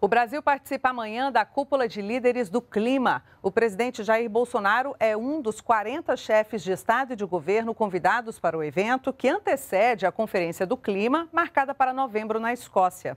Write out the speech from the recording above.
O Brasil participa amanhã da cúpula de líderes do clima. O presidente Jair Bolsonaro é um dos 40 chefes de Estado e de governo convidados para o evento que antecede a Conferência do Clima, marcada para novembro na Escócia.